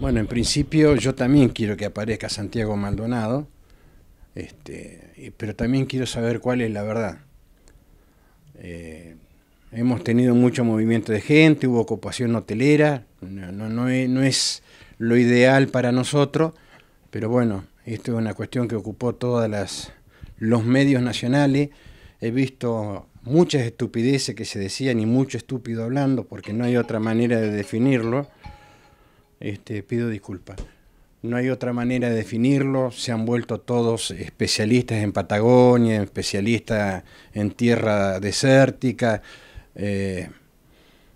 Bueno, en principio yo también quiero que aparezca Santiago Maldonado, este, pero también quiero saber cuál es la verdad. Eh, hemos tenido mucho movimiento de gente, hubo ocupación hotelera, no, es, lo ideal para nosotros, pero bueno, esto es una cuestión que ocupó todos los medios nacionales. He visto muchas estupideces que se decían y mucho estúpido hablando, porque no hay otra manera de definirlo. Este, pido disculpas. No hay otra manera de definirlo, se han vuelto todos especialistas en Patagonia, especialistas en tierra desértica. Eh,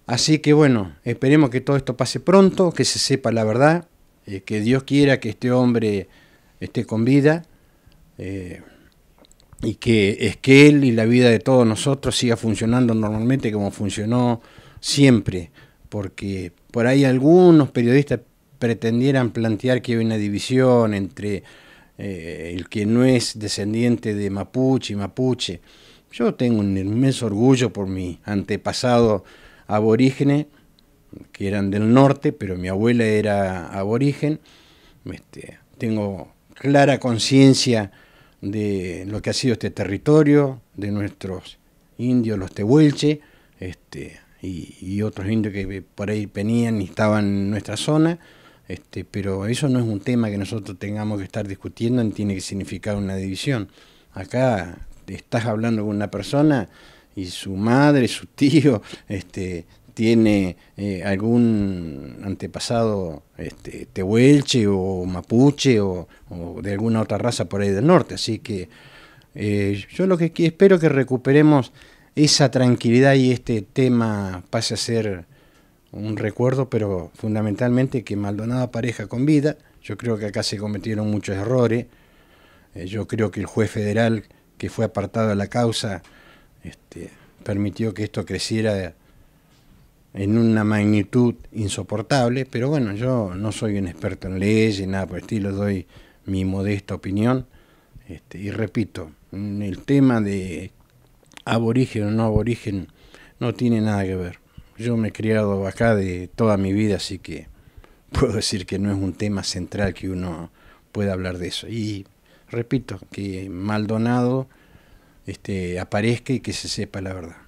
así que bueno, esperemos que todo esto pase pronto, que se sepa la verdad, eh, que Dios quiera que este hombre esté con vida eh, y que es que él y la vida de todos nosotros siga funcionando normalmente como funcionó siempre, porque por ahí algunos periodistas pretendieran plantear que hay una división entre eh, el que no es descendiente de mapuche y mapuche. Yo tengo un inmenso orgullo por mi antepasado aborígene que eran del norte, pero mi abuela era aborigen. Este, tengo clara conciencia de lo que ha sido este territorio, de nuestros indios, los tehuelche. Este, y, otros indios que por ahí venían y estaban en nuestra zona. Este, pero eso no es un tema que nosotros tengamos que estar discutiendo, ni tiene que significar una división. Acá estás hablando con una persona y su madre, su tío, este, tiene eh, algún antepasado este, tehuelche o mapuche o, de alguna otra raza por ahí del norte. Así que eh, yo lo que espero que recuperemos esa tranquilidad y este tema pase a ser un recuerdo, pero fundamentalmente que Maldonado pareja con vida. Yo creo que acá se cometieron muchos errores. Eh, yo creo que el juez federal que fue apartado de la causa este, permitió que esto creciera en una magnitud insoportable, pero bueno, yo no soy un experto en leyes, nada por el estilo, doy mi modesta opinión. Este, y repito, el tema de aborigen o no aborigen, no tiene nada que ver. Yo me he criado acá de toda mi vida, así que puedo decir que no es un tema central que uno pueda hablar de eso. Y repito, que Maldonado este, aparezca y que se sepa la verdad.